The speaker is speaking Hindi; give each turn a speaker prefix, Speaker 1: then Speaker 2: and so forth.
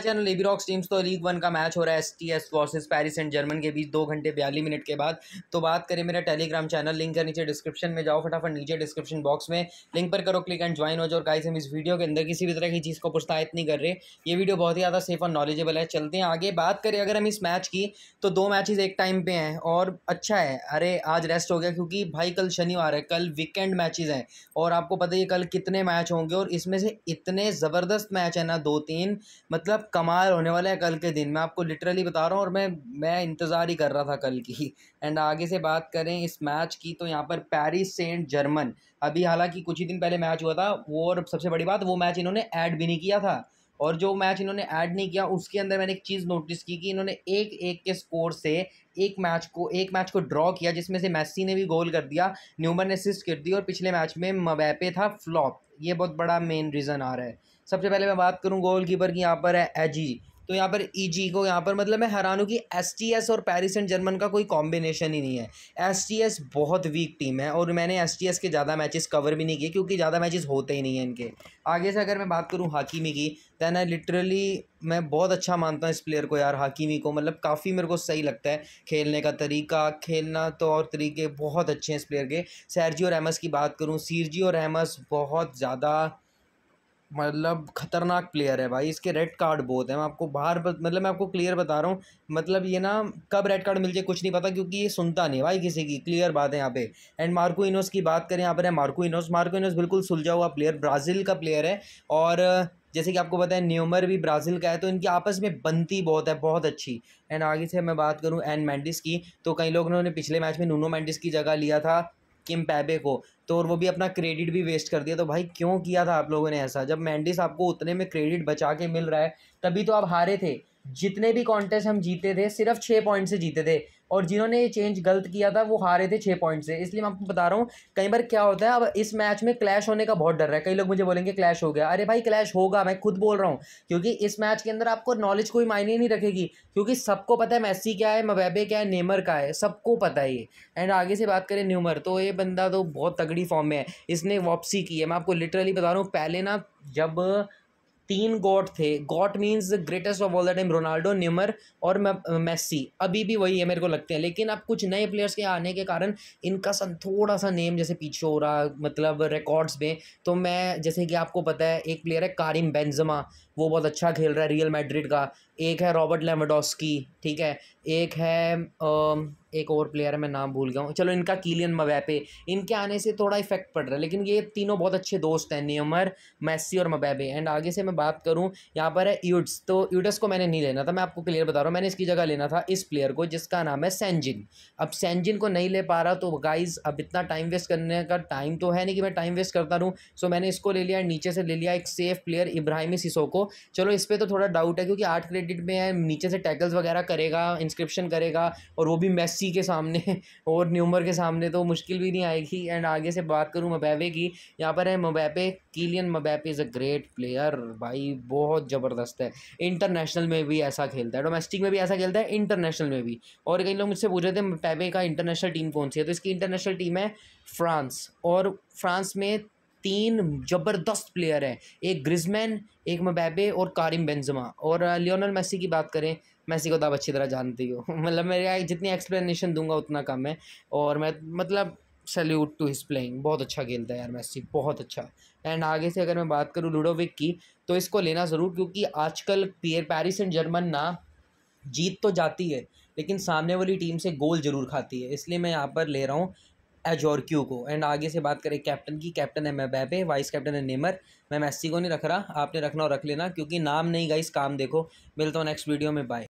Speaker 1: चैनल एबीरॉक्स टीम्स तो लीग वन का मैच हो रहा है एस टी एस पैरिस एंड जर्मन के बीच दो घंटे बयालीस मिनट के बाद तो बात करें मेरा टेलीग्राम चैनल लिंक है नीचे डिस्क्रिप्शन में जाओ फटाफट नीचे डिस्क्रिप्शन बॉक्स में लिंक पर करो क्लिक एंड ज्वाइन हो जाओ गाइस हम इस वीडियो के अंदर किसी भी तरह की चीज़ को प्रोत्साहित नहीं कर रहे ये वीडियो बहुत ही ज़्यादा सेफ और नॉलेजेबल है चलते हैं आगे बात करें अगर हम इस मैच की तो दो मैचेज एक टाइम पर हैं और अच्छा है अरे आज रेस्ट हो गया क्योंकि भाई कल शनिवार है कल वीकेंड मैचेज हैं और आपको पता ही कल कितने मैच होंगे और इसमें से इतने ज़बरदस्त मैच हैं ना दो तीन मतलब मतलब कमाल होने वाला है कल के दिन मैं आपको लिटरली बता रहा हूँ और मैं मैं इंतज़ार ही कर रहा था कल की एंड आगे से बात करें इस मैच की तो यहाँ पर पेरिस सेंट जर्मन अभी हालांकि कुछ ही दिन पहले मैच हुआ था वो और सबसे बड़ी बात वो मैच इन्होंने ऐड भी नहीं किया था और जो मैच इन्होंने ऐड नहीं किया उसके अंदर मैंने एक चीज़ नोटिस की कि इन्होंने एक एक के स्कोर से एक मैच को एक मैच को ड्रॉ किया जिसमें से मैसी ने भी गोल कर दिया न्यूमर ने असिस्ट कर दी और पिछले मैच में मवैपे था फ्लॉप ये बहुत बड़ा मेन रीज़न आ रहा है सबसे पहले मैं बात करूँ गोल कीपर की यहाँ पर है एजी तो यहाँ पर ई e को यहाँ पर मतलब मैं हैरान हूँ कि एस और पेरिस एंड जर्मन का कोई कॉम्बिनेशन ही नहीं है एस बहुत वीक टीम है और मैंने एस के ज़्यादा मैचेस कवर भी नहीं किए क्योंकि ज़्यादा मैचेस होते ही नहीं हैं इनके आगे से अगर मैं बात करूँ हाकिमी की दैन आई लिटरली मैं बहुत अच्छा मानता हूँ इस प्लेयर को यार हाकिमी को मतलब काफ़ी मेरे को सही लगता है खेलने का तरीका खेलना तो और तरीके बहुत अच्छे हैं इस प्लेयर के सैरजी और एहमस की बात करूँ सीरजी और एहमस बहुत ज़्यादा मतलब ख़तरनाक प्लेयर है भाई इसके रेड कार्ड बहुत है मैं आपको बाहर मतलब मैं आपको क्लियर बता रहा हूँ मतलब ये ना कब रेड कार्ड मिल जाए कुछ नहीं पता क्योंकि ये सुनता नहीं भाई किसी की क्लियर बात है यहाँ पे एंड मार्को इनोस की बात करें यहाँ पर है मार्को इनोस मार्को इनोस बिल्कुल सुलझा हुआ प्लेयर ब्राज़ील का प्लेयर है और जैसे कि आपको पता है न्यूमर भी ब्राज़ील का है तो इनकी आपस में बनती बहुत है बहुत अच्छी एंड आगे से मैं बात करूँ एन मैंडिस की तो कई लोगों ने पिछले मैच में नूनो मैंडिस की जगह लिया था किम पैबे को तो और वो भी अपना क्रेडिट भी वेस्ट कर दिया तो भाई क्यों किया था आप लोगों ने ऐसा जब मैंडिस आपको उतने में क्रेडिट बचा के मिल रहा है तभी तो आप हारे थे जितने भी कॉन्टेस्ट हम जीते थे सिर्फ छः पॉइंट से जीते थे और जिन्होंने ये चेंज गलत किया था वो हारे थे छः पॉइंट से इसलिए मैं आपको बता रहा हूँ कई बार क्या होता है अब इस मैच में क्लैश होने का बहुत डर है कई लोग मुझे बोलेंगे क्लैश हो गया अरे भाई क्लैश होगा मैं खुद बोल रहा हूँ क्योंकि इस मैच के अंदर आपको नॉलेज कोई मायने नहीं रखेगी क्योंकि सबको पता है मैसी क्या है मवैबे क्या है नेमर का है सबको पता है ये एंड आगे से बात करें न्यूमर तो ये बंदा तो बहुत तगड़ी फॉर्म में है इसने वापसी की है मैं आपको लिटरली बता रहा हूँ पहले ना जब तीन गॉट थे GOAT means the greatest of all the time Ronaldo Neymar और मेस्सी अभी भी वही है मेरे को लगते हैं लेकिन अब कुछ नए प्लेयर्स के आने के कारण इनका सन थोड़ा सा नेम जैसे पीछे हो रहा मतलब रिकॉर्ड्स में तो मैं जैसे कि आपको पता है एक प्लेयर है कारिम बेंजमा वो बहुत अच्छा खेल रहा है रियल मैड्रिड का एक है रॉबर्ट लेमडोस्की ठीक है एक है एक और प्लेयर है मैं नाम भूल गया हूँ चलो इनका कीलियन मवैपे इनके आने से थोड़ा इफेक्ट पड़ रहा है लेकिन ये तीनों बहुत अच्छे दोस्त हैं नियमर मैसी और मवैपे एंड आगे से मैं बात करूँ यहाँ पर है यूड्स तो यूडस को मैंने नहीं लेना था मैं आपको क्लियर बता रहा हूँ मैंने इसकी जगह लेना था इस प्लेयर को जिसका नाम है सेंजिन अब सेंजिन को नहीं ले पा रहा तो गाइज अब इतना टाइम वेस्ट करने का टाइम तो है नहीं कि मैं टाइम वेस्ट करता रहूँ सो मैंने इसको ले लिया नीचे से ले लिया एक सेफ प्लेयर इब्राहिमी सिसो को चलो इस पर तो थोड़ा डाउट है क्योंकि आठ क्रेडिट में है नीचे से टैकल्स वगैरह करेगा इंस्क्रिप्शन करेगा और वो भी मैसी के सामने और न्यूमर के सामने तो मुश्किल भी नहीं आएगी एंड आगे से बात करूँ मबैपे की यहाँ पर है Mbappe Kylian Mbappe is a great player भाई बहुत ज़बरदस्त है इंटरनेशनल में भी ऐसा खेलता है डोमेस्टिक में भी ऐसा खेलता है इंटरनेशनल में भी और कई लोग मुझसे पूछ रहे थे मबैपे का इंटरनेशनल टीम कौन सी है तो इसकी इंटरनेशनल टीम है फ्रांस और फ्रांस में तीन ज़बरदस्त प्लेयर हैं एक ग्रिजमैन एक मबैबे और कारिम बेंजमा और लियोनल uh, मेसी की बात करें मैसी को तो आप अच्छी तरह जानती हो मतलब मेरे यहाँ जितनी एक्सप्लेनेशन दूंगा उतना कम है और मैं मतलब सल्यूट टू हिस प्लेइंग बहुत अच्छा खेलता है यार मैसी बहुत अच्छा एंड आगे से अगर मैं बात करूँ लूडोविक की तो इसको लेना ज़रूर क्योंकि आजकल पियर पैरिस एंड जर्मन ना जीत तो जाती है लेकिन सामने वाली टीम से गोल ज़रूर खाती है इसलिए मैं यहाँ पर ले रहा हूँ एजोर क्यू को एंड आगे से बात करें कैप्टन की कैप्टन है मैबैपे वाइस कैप्टन है नेमर मैं मैसी को नहीं रख रहा आपने रखना और रख लेना क्योंकि नाम नहीं गाइस काम देखो मिलता हूँ नेक्स्ट वीडियो में बाय